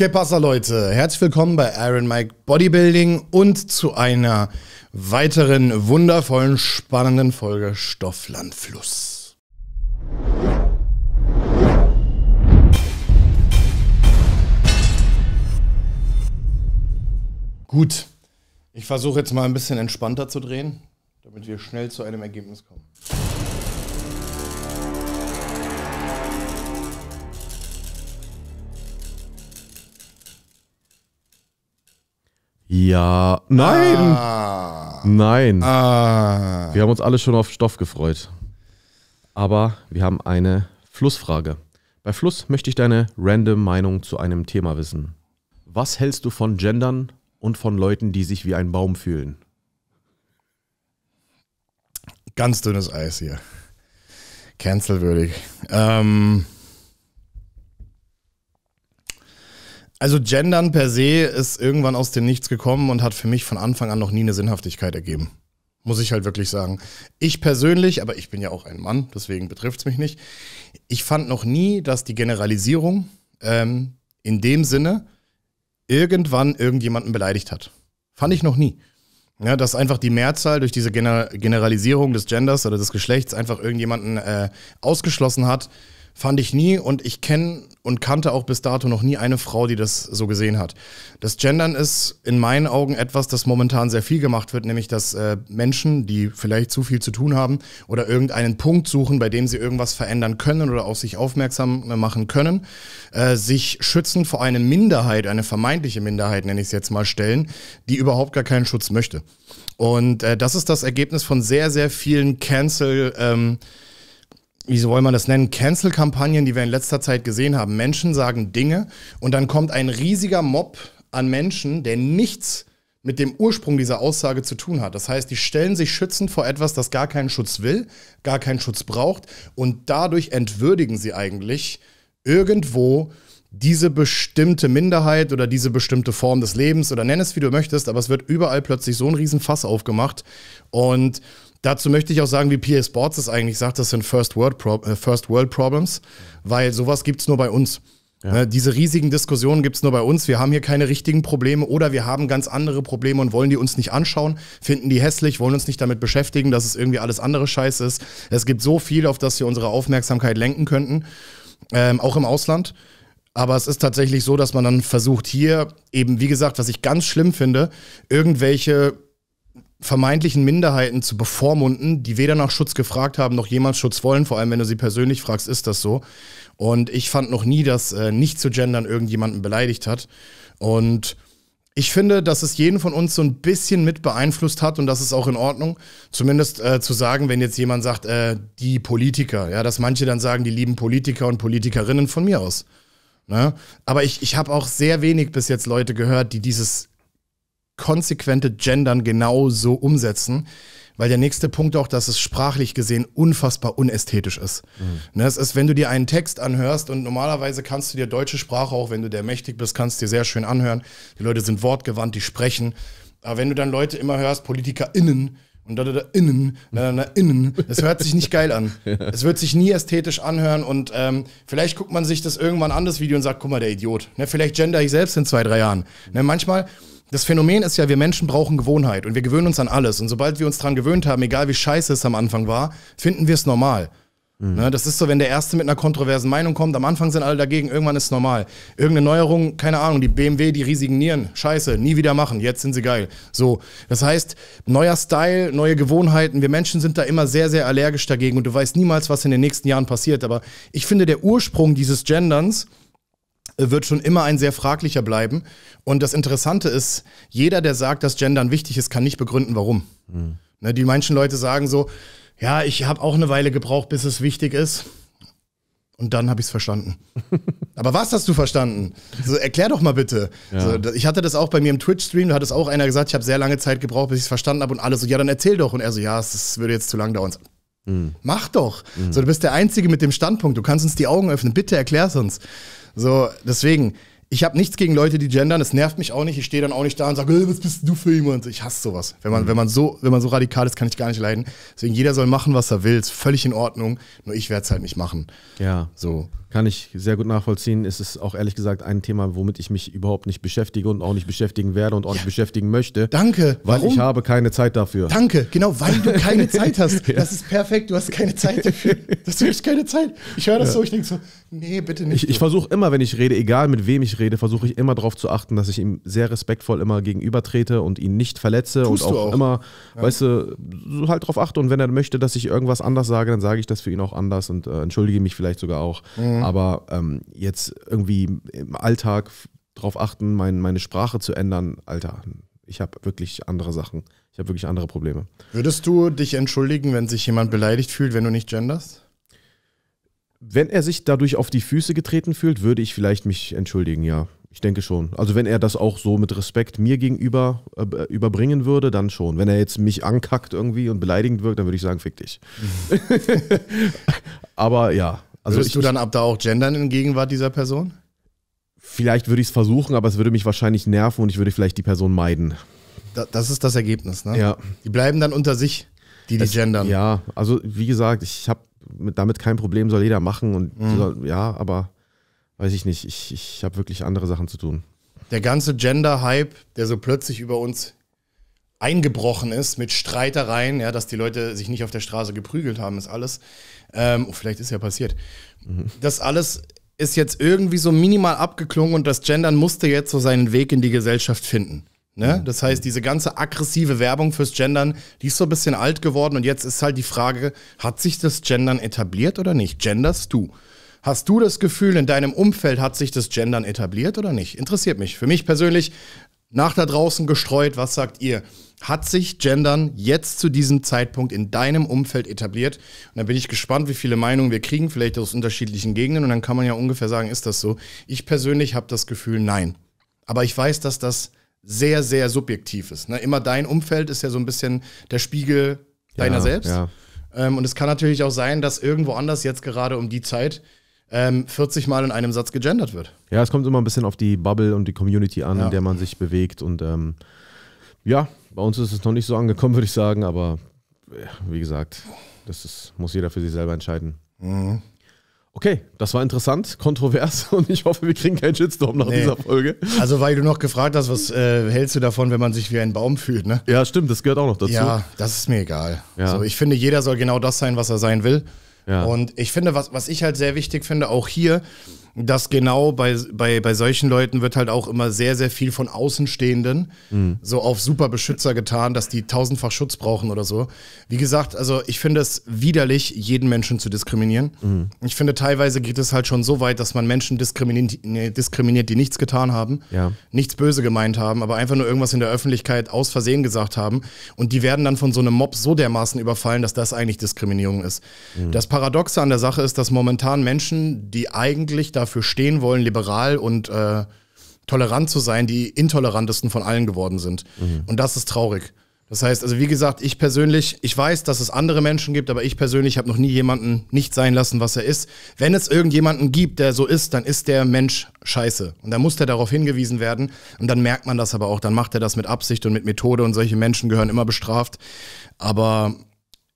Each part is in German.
Okay, Passer Leute, herzlich willkommen bei Iron Mike Bodybuilding und zu einer weiteren wundervollen, spannenden Folge Stofflandfluss. Gut, ich versuche jetzt mal ein bisschen entspannter zu drehen, damit wir schnell zu einem Ergebnis kommen. Ja. Nein! Ah. Nein. Ah. Wir haben uns alle schon auf Stoff gefreut. Aber wir haben eine Flussfrage. Bei Fluss möchte ich deine random Meinung zu einem Thema wissen. Was hältst du von Gendern und von Leuten, die sich wie ein Baum fühlen? Ganz dünnes Eis hier. Cancelwürdig. Ähm. Also Gendern per se ist irgendwann aus dem Nichts gekommen und hat für mich von Anfang an noch nie eine Sinnhaftigkeit ergeben. Muss ich halt wirklich sagen. Ich persönlich, aber ich bin ja auch ein Mann, deswegen betrifft es mich nicht. Ich fand noch nie, dass die Generalisierung ähm, in dem Sinne irgendwann irgendjemanden beleidigt hat. Fand ich noch nie. Ja, dass einfach die Mehrzahl durch diese Gener Generalisierung des Genders oder des Geschlechts einfach irgendjemanden äh, ausgeschlossen hat, Fand ich nie und ich kenne und kannte auch bis dato noch nie eine Frau, die das so gesehen hat. Das Gendern ist in meinen Augen etwas, das momentan sehr viel gemacht wird, nämlich dass äh, Menschen, die vielleicht zu viel zu tun haben oder irgendeinen Punkt suchen, bei dem sie irgendwas verändern können oder auf sich aufmerksam machen können, äh, sich schützen vor eine Minderheit, eine vermeintliche Minderheit nenne ich es jetzt mal, stellen, die überhaupt gar keinen Schutz möchte. Und äh, das ist das Ergebnis von sehr, sehr vielen Cancel- ähm, wie soll man das nennen, Cancel-Kampagnen, die wir in letzter Zeit gesehen haben. Menschen sagen Dinge und dann kommt ein riesiger Mob an Menschen, der nichts mit dem Ursprung dieser Aussage zu tun hat. Das heißt, die stellen sich schützend vor etwas, das gar keinen Schutz will, gar keinen Schutz braucht und dadurch entwürdigen sie eigentlich irgendwo diese bestimmte Minderheit oder diese bestimmte Form des Lebens oder nenn es wie du möchtest, aber es wird überall plötzlich so ein Riesenfass aufgemacht und Dazu möchte ich auch sagen, wie PS Sports es eigentlich sagt, das sind First World, Pro äh, First World Problems, weil sowas gibt es nur bei uns. Ja. Ne, diese riesigen Diskussionen gibt es nur bei uns. Wir haben hier keine richtigen Probleme oder wir haben ganz andere Probleme und wollen die uns nicht anschauen, finden die hässlich, wollen uns nicht damit beschäftigen, dass es irgendwie alles andere Scheiß ist. Es gibt so viel, auf das wir unsere Aufmerksamkeit lenken könnten, ähm, auch im Ausland. Aber es ist tatsächlich so, dass man dann versucht, hier eben, wie gesagt, was ich ganz schlimm finde, irgendwelche vermeintlichen Minderheiten zu bevormunden, die weder nach Schutz gefragt haben noch jemals Schutz wollen. Vor allem, wenn du sie persönlich fragst, ist das so. Und ich fand noch nie, dass äh, nicht zu gendern irgendjemanden beleidigt hat. Und ich finde, dass es jeden von uns so ein bisschen mit beeinflusst hat und das ist auch in Ordnung. Zumindest äh, zu sagen, wenn jetzt jemand sagt, äh, die Politiker, ja, dass manche dann sagen, die lieben Politiker und Politikerinnen von mir aus. Ne? Aber ich, ich habe auch sehr wenig bis jetzt Leute gehört, die dieses konsequente Gendern genau so umsetzen. Weil der nächste Punkt auch, dass es sprachlich gesehen unfassbar unästhetisch ist. Mhm. Es ist, wenn du dir einen Text anhörst und normalerweise kannst du dir deutsche Sprache auch, wenn du der mächtig bist, kannst du dir sehr schön anhören. Die Leute sind wortgewandt, die sprechen. Aber wenn du dann Leute immer hörst, PolitikerInnen, und da, da, da innen, da, da, da innen. Das hört sich nicht geil an. Es wird sich nie ästhetisch anhören und ähm, vielleicht guckt man sich das irgendwann an, das Video, und sagt, guck mal, der Idiot. Ne, vielleicht gender ich selbst in zwei, drei Jahren. Ne, manchmal, das Phänomen ist ja, wir Menschen brauchen Gewohnheit und wir gewöhnen uns an alles. Und sobald wir uns daran gewöhnt haben, egal wie scheiße es am Anfang war, finden wir es normal. Mhm. Ne, das ist so, wenn der Erste mit einer kontroversen Meinung kommt, am Anfang sind alle dagegen, irgendwann ist es normal. Irgendeine Neuerung, keine Ahnung, die BMW, die riesigen Nieren, scheiße, nie wieder machen, jetzt sind sie geil. So, das heißt, neuer Style, neue Gewohnheiten, wir Menschen sind da immer sehr, sehr allergisch dagegen und du weißt niemals, was in den nächsten Jahren passiert. Aber ich finde, der Ursprung dieses Genderns wird schon immer ein sehr fraglicher bleiben. Und das Interessante ist, jeder, der sagt, dass Gendern wichtig ist, kann nicht begründen, warum. Mhm. Ne, die manchen Leute sagen so, ja, ich habe auch eine Weile gebraucht, bis es wichtig ist. Und dann habe ich es verstanden. Aber was hast du verstanden? So, erklär doch mal bitte. Ja. So, ich hatte das auch bei mir im Twitch-Stream, da hat es auch einer gesagt, ich habe sehr lange Zeit gebraucht, bis ich es verstanden habe und alle so, ja, dann erzähl doch. Und er so, ja, es würde jetzt zu lang dauern. mhm. Mach doch. Mhm. So, du bist der Einzige mit dem Standpunkt, du kannst uns die Augen öffnen, bitte erklär es uns. So, deswegen, ich habe nichts gegen Leute, die gendern. Das nervt mich auch nicht. Ich stehe dann auch nicht da und sage, was bist du für jemand? Ich hasse sowas. Wenn man, mhm. wenn, man so, wenn man so radikal ist, kann ich gar nicht leiden. Deswegen, jeder soll machen, was er will. Ist völlig in Ordnung. Nur ich werde es halt nicht machen. Ja. So. Kann ich sehr gut nachvollziehen. Es ist auch ehrlich gesagt ein Thema, womit ich mich überhaupt nicht beschäftige und auch nicht beschäftigen werde und auch nicht beschäftigen möchte. Danke. Weil Warum? ich habe keine Zeit dafür. Danke, genau, weil du keine Zeit hast. ja. Das ist perfekt, du hast keine Zeit dafür. Das ist wirklich keine Zeit. Ich höre das ja. so, ich denke so, nee, bitte nicht. Ich, ich versuche immer, wenn ich rede, egal mit wem ich rede, versuche ich immer darauf zu achten, dass ich ihm sehr respektvoll immer gegenüber trete und ihn nicht verletze Tust und auch, auch, immer, ja. weißt du, halt darauf achte. Und wenn er möchte, dass ich irgendwas anders sage, dann sage ich das für ihn auch anders und äh, entschuldige mich vielleicht sogar auch. Mhm. Aber ähm, jetzt irgendwie im Alltag darauf achten, mein, meine Sprache zu ändern, Alter, ich habe wirklich andere Sachen. Ich habe wirklich andere Probleme. Würdest du dich entschuldigen, wenn sich jemand beleidigt fühlt, wenn du nicht genderst? Wenn er sich dadurch auf die Füße getreten fühlt, würde ich vielleicht mich entschuldigen, ja. Ich denke schon. Also wenn er das auch so mit Respekt mir gegenüber äh, überbringen würde, dann schon. Wenn er jetzt mich ankackt irgendwie und beleidigend wirkt, dann würde ich sagen, fick dich. Aber ja. Also Würdest ich, du dann ab da auch gendern in Gegenwart dieser Person? Vielleicht würde ich es versuchen, aber es würde mich wahrscheinlich nerven und ich würde vielleicht die Person meiden. Da, das ist das Ergebnis, ne? Ja. Die bleiben dann unter sich, die die es, gendern. Ja, also wie gesagt, ich habe mit, damit kein Problem, soll jeder machen und mhm. soll, ja, aber weiß ich nicht, ich, ich habe wirklich andere Sachen zu tun. Der ganze Gender-Hype, der so plötzlich über uns eingebrochen ist mit Streitereien, ja, dass die Leute sich nicht auf der Straße geprügelt haben, ist alles. Ähm, oh, vielleicht ist ja passiert. Mhm. Das alles ist jetzt irgendwie so minimal abgeklungen und das Gendern musste jetzt so seinen Weg in die Gesellschaft finden. Ne? Das heißt, diese ganze aggressive Werbung fürs Gendern, die ist so ein bisschen alt geworden und jetzt ist halt die Frage, hat sich das Gendern etabliert oder nicht? Genderst du? Hast du das Gefühl, in deinem Umfeld hat sich das Gendern etabliert oder nicht? Interessiert mich. Für mich persönlich nach da draußen gestreut, was sagt ihr? Hat sich Gendern jetzt zu diesem Zeitpunkt in deinem Umfeld etabliert? Und da bin ich gespannt, wie viele Meinungen wir kriegen, vielleicht aus unterschiedlichen Gegenden. Und dann kann man ja ungefähr sagen, ist das so? Ich persönlich habe das Gefühl, nein. Aber ich weiß, dass das sehr, sehr subjektiv ist. Ne? Immer dein Umfeld ist ja so ein bisschen der Spiegel ja, deiner selbst. Ja. Ähm, und es kann natürlich auch sein, dass irgendwo anders jetzt gerade um die Zeit 40 ähm, Mal in einem Satz gegendert wird. Ja, es kommt immer ein bisschen auf die Bubble und die Community an, ja. in der man sich bewegt. Und ähm, ja, bei uns ist es noch nicht so angekommen, würde ich sagen, aber äh, wie gesagt, das ist, muss jeder für sich selber entscheiden. Mhm. Okay, das war interessant, kontrovers und ich hoffe, wir kriegen keinen Shitstorm nach nee. dieser Folge. Also, weil du noch gefragt hast, was äh, hältst du davon, wenn man sich wie ein Baum fühlt, ne? Ja, stimmt, das gehört auch noch dazu. Ja, das ist mir egal. Ja. Also, ich finde, jeder soll genau das sein, was er sein will. Ja. Und ich finde, was, was ich halt sehr wichtig finde, auch hier, dass genau bei, bei, bei solchen Leuten wird halt auch immer sehr, sehr viel von Außenstehenden mhm. so auf Superbeschützer getan, dass die tausendfach Schutz brauchen oder so. Wie gesagt, also ich finde es widerlich, jeden Menschen zu diskriminieren. Mhm. Ich finde, teilweise geht es halt schon so weit, dass man Menschen diskriminiert, nee, diskriminiert die nichts getan haben, ja. nichts böse gemeint haben, aber einfach nur irgendwas in der Öffentlichkeit aus Versehen gesagt haben. Und die werden dann von so einem Mob so dermaßen überfallen, dass das eigentlich Diskriminierung ist. Mhm. Das Paradoxe an der Sache ist, dass momentan Menschen, die eigentlich dafür dafür stehen wollen, liberal und äh, tolerant zu sein, die intolerantesten von allen geworden sind. Mhm. Und das ist traurig. Das heißt, also wie gesagt, ich persönlich, ich weiß, dass es andere Menschen gibt, aber ich persönlich habe noch nie jemanden nicht sein lassen, was er ist. Wenn es irgendjemanden gibt, der so ist, dann ist der Mensch scheiße. Und dann muss der darauf hingewiesen werden. Und dann merkt man das aber auch. Dann macht er das mit Absicht und mit Methode und solche Menschen gehören immer bestraft. Aber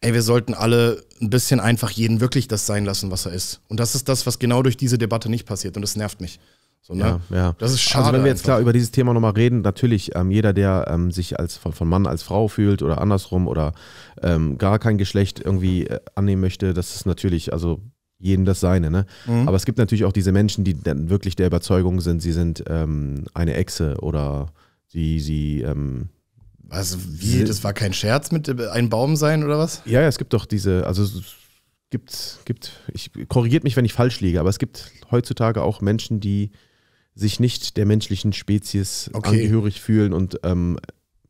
ey, wir sollten alle ein bisschen einfach jeden wirklich das sein lassen, was er ist. Und das ist das, was genau durch diese Debatte nicht passiert und das nervt mich. So, ne? ja, ja. Das ist schade. Also wenn wir jetzt einfach. klar über dieses Thema nochmal reden, natürlich ähm, jeder, der ähm, sich als von, von, Mann als Frau fühlt oder andersrum oder ähm, gar kein Geschlecht irgendwie äh, annehmen möchte, das ist natürlich, also jeden das Seine. Ne? Mhm. Aber es gibt natürlich auch diese Menschen, die dann wirklich der Überzeugung sind, sie sind ähm, eine Echse oder sie, sie ähm, also wie, äh. das war kein Scherz mit äh, einem Baum sein oder was? Ja, ja, es gibt doch diese, also es gibt, gibt ich korrigiert mich, wenn ich falsch liege, aber es gibt heutzutage auch Menschen, die sich nicht der menschlichen Spezies okay. angehörig fühlen und ähm,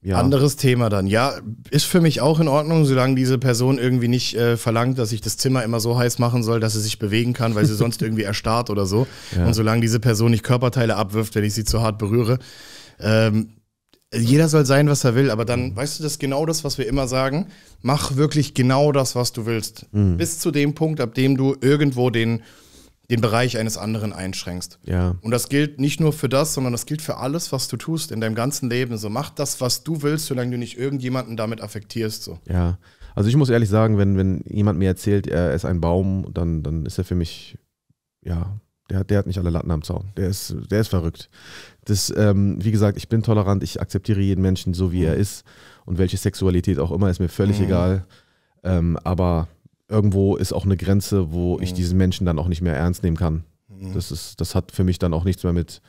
ja. Anderes Thema dann. Ja, ist für mich auch in Ordnung, solange diese Person irgendwie nicht äh, verlangt, dass ich das Zimmer immer so heiß machen soll, dass sie sich bewegen kann, weil sie sonst irgendwie erstarrt oder so. Ja. Und solange diese Person nicht Körperteile abwirft, wenn ich sie zu hart berühre, ähm, jeder soll sein, was er will, aber dann, weißt du, das ist genau das, was wir immer sagen. Mach wirklich genau das, was du willst. Mhm. Bis zu dem Punkt, ab dem du irgendwo den, den Bereich eines anderen einschränkst. Ja. Und das gilt nicht nur für das, sondern das gilt für alles, was du tust in deinem ganzen Leben. So mach das, was du willst, solange du nicht irgendjemanden damit affektierst. So. Ja. Also ich muss ehrlich sagen, wenn, wenn jemand mir erzählt, er ist ein Baum, dann, dann ist er für mich, ja, der, der hat nicht alle Latten am Zaun. Der ist, der ist verrückt. Das, ähm, wie gesagt, ich bin tolerant, ich akzeptiere jeden Menschen so, wie mhm. er ist. Und welche Sexualität auch immer, ist mir völlig mhm. egal. Ähm, aber irgendwo ist auch eine Grenze, wo mhm. ich diesen Menschen dann auch nicht mehr ernst nehmen kann. Mhm. Das, ist, das hat für mich dann auch nichts mehr mit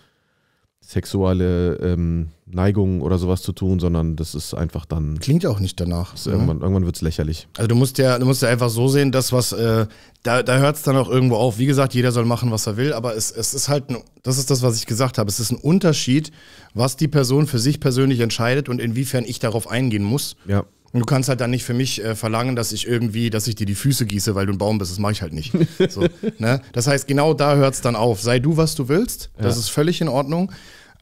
sexuelle ähm, Neigungen oder sowas zu tun, sondern das ist einfach dann. Klingt auch nicht danach. Ne? Irgendwann, irgendwann wird es lächerlich. Also du musst ja, du musst ja einfach so sehen, dass was, äh, da, da hört es dann auch irgendwo auf. Wie gesagt, jeder soll machen, was er will, aber es, es ist halt, ein, das ist das, was ich gesagt habe. Es ist ein Unterschied, was die Person für sich persönlich entscheidet und inwiefern ich darauf eingehen muss. Ja. Und du kannst halt dann nicht für mich äh, verlangen, dass ich irgendwie, dass ich dir die Füße gieße, weil du ein Baum bist. Das mache ich halt nicht. So, ne? Das heißt, genau da hört es dann auf. Sei du, was du willst. Das ja. ist völlig in Ordnung.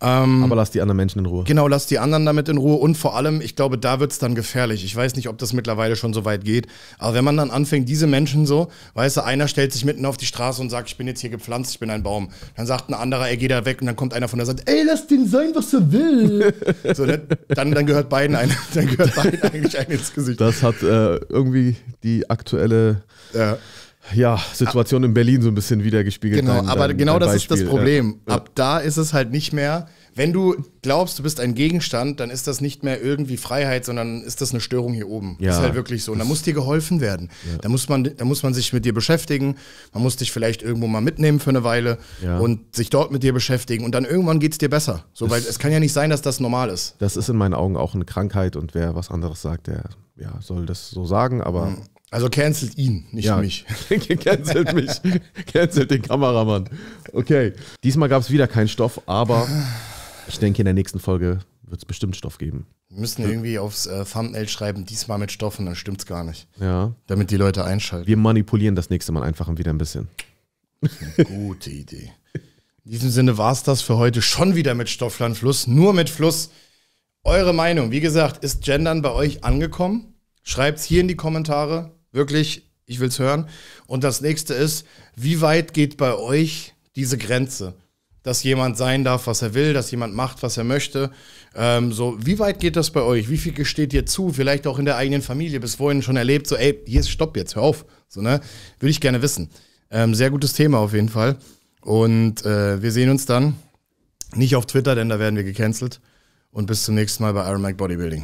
Ähm, Aber lass die anderen Menschen in Ruhe. Genau, lass die anderen damit in Ruhe. Und vor allem, ich glaube, da wird es dann gefährlich. Ich weiß nicht, ob das mittlerweile schon so weit geht. Aber wenn man dann anfängt, diese Menschen so, weißt du, einer stellt sich mitten auf die Straße und sagt, ich bin jetzt hier gepflanzt, ich bin ein Baum. Dann sagt ein anderer, er geht da weg und dann kommt einer von der Seite, ey, lass den sein, was er will. so, ne, dann, dann gehört beiden ein, dann gehört beiden eigentlich ein ins Gesicht. Das hat äh, irgendwie die aktuelle. Ja ja, Situation in Berlin so ein bisschen wiedergespiegelt. Genau, dein, aber dein, genau dein das Beispiel. ist das Problem. Ja. Ab da ist es halt nicht mehr, wenn du glaubst, du bist ein Gegenstand, dann ist das nicht mehr irgendwie Freiheit, sondern ist das eine Störung hier oben. Ja. Ist halt wirklich so. Und da muss dir geholfen werden. Ja. Da, muss man, da muss man sich mit dir beschäftigen. Man muss dich vielleicht irgendwo mal mitnehmen für eine Weile ja. und sich dort mit dir beschäftigen. Und dann irgendwann geht es dir besser. So, weil es kann ja nicht sein, dass das normal ist. Das ist in meinen Augen auch eine Krankheit und wer was anderes sagt, der ja, soll das so sagen, aber. Mhm also cancelt ihn, nicht ja. mich. cancelt mich. cancelt den Kameramann. Okay. Diesmal gab es wieder keinen Stoff, aber ich denke, in der nächsten Folge wird es bestimmt Stoff geben. Wir müssen ja. irgendwie aufs äh, Thumbnail schreiben, diesmal mit Stoffen, dann stimmt's gar nicht. Ja. Damit die Leute einschalten. Wir manipulieren das nächste Mal einfach wieder ein bisschen. Gute Idee. In diesem Sinne war es das für heute schon wieder mit Stofflandfluss, nur mit Fluss. Eure Meinung, wie gesagt, ist Gendern bei euch angekommen? Schreibt's hier in die Kommentare. Wirklich, ich will es hören. Und das nächste ist, wie weit geht bei euch diese Grenze? Dass jemand sein darf, was er will, dass jemand macht, was er möchte. Ähm, so, wie weit geht das bei euch? Wie viel gesteht ihr zu? Vielleicht auch in der eigenen Familie, bis vorhin schon erlebt, so, ey, hier ist Stopp jetzt, hör auf. So, ne? Würde ich gerne wissen. Ähm, sehr gutes Thema auf jeden Fall. Und äh, wir sehen uns dann. Nicht auf Twitter, denn da werden wir gecancelt. Und bis zum nächsten Mal bei Iron Mike Bodybuilding.